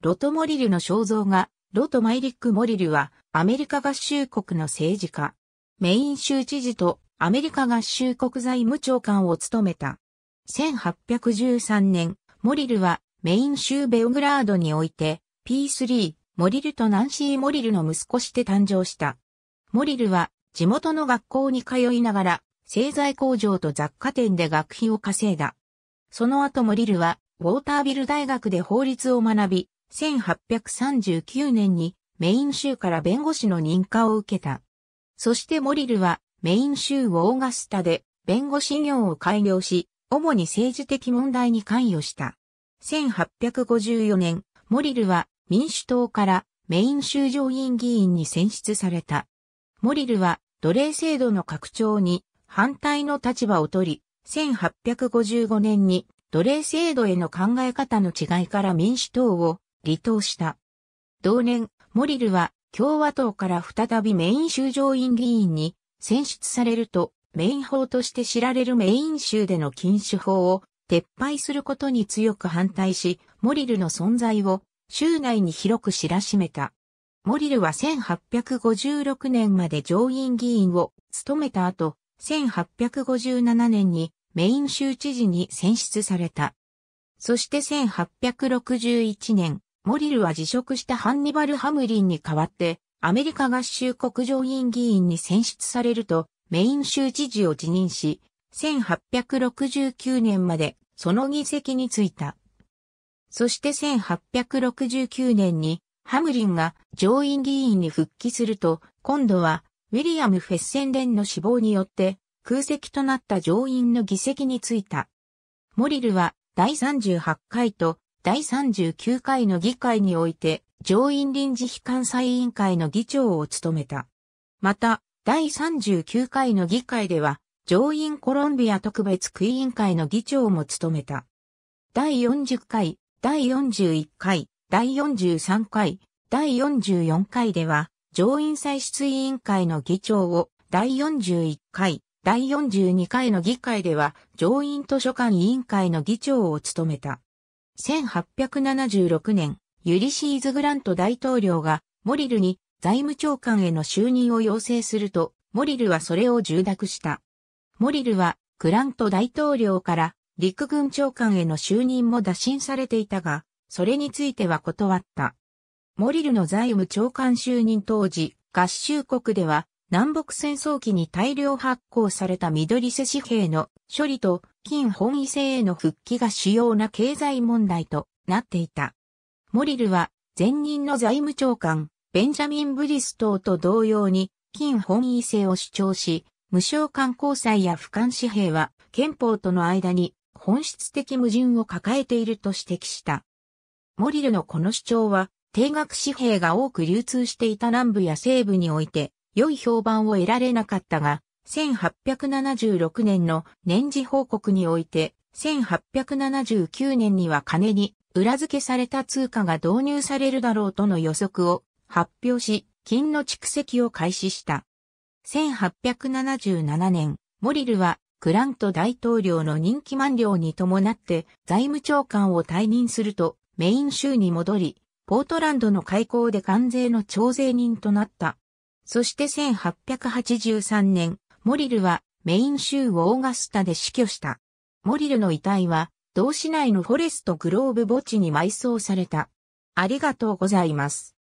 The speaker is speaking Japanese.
ロト・モリルの肖像画、ロト・マイリック・モリルは、アメリカ合衆国の政治家、メイン州知事とアメリカ合衆国財務長官を務めた。1813年、モリルはメイン州ベオグラードにおいて、P3、モリルとナンシー・モリルの息子して誕生した。モリルは地元の学校に通いながら、製材工場と雑貨店で学費を稼いだ。その後モリルは、ウォータービル大学で法律を学び、1839年にメイン州から弁護士の認可を受けた。そしてモリルはメイン州オーガスタで弁護士業を開業し、主に政治的問題に関与した。1854年、モリルは民主党からメイン州上院議員に選出された。モリルは奴隷制度の拡張に反対の立場を取り、1855年に奴隷制度への考え方の違いから民主党を離党した。同年、モリルは共和党から再びメイン州上院議員に選出されると、メイン法として知られるメイン州での禁酒法を撤廃することに強く反対し、モリルの存在を州内に広く知らしめた。モリルは1856年まで上院議員を務めた後、1857年にメイン州知事に選出された。そして1861年、モリルは辞職したハンニバル・ハムリンに代わって、アメリカ合衆国上院議員に選出されると、メイン州知事を辞任し、1869年までその議席に就いた。そして1869年にハムリンが上院議員に復帰すると、今度はウィリアム・フェッセンデンの死亡によって空席となった上院の議席に就いた。モリルは第38回と第39回の議会において、上院臨時非監査委員会の議長を務めた。また、第39回の議会では、上院コロンビア特別区委員会の議長も務めた。第40回、第41回、第43回、第44回では、上院歳出委員会の議長を、第41回、第42回の議会では、上院図書館委員会の議長を務めた。1876年、ユリシーズ・グラント大統領がモリルに財務長官への就任を要請すると、モリルはそれを受諾した。モリルはグラント大統領から陸軍長官への就任も打診されていたが、それについては断った。モリルの財務長官就任当時、合衆国では南北戦争期に大量発行された緑瀬紙幣の処理と金本位制への復帰が主要な経済問題となっていた。モリルは前任の財務長官ベンジャミン・ブリストーと同様に金本位制を主張し、無償間交際や俯瞰紙幣は憲法との間に本質的矛盾を抱えていると指摘した。モリルのこの主張は定額紙幣が多く流通していた南部や西部において良い評判を得られなかったが、1876年の年次報告において、1879年には金に裏付けされた通貨が導入されるだろうとの予測を発表し、金の蓄積を開始した。1877年、モリルはクラント大統領の任期満了に伴って財務長官を退任するとメイン州に戻り、ポートランドの開港で関税の徴税人となった。そして1883年、モリルはメイン州オーガスタで死去した。モリルの遺体は、同市内のフォレストグローブ墓地に埋葬された。ありがとうございます。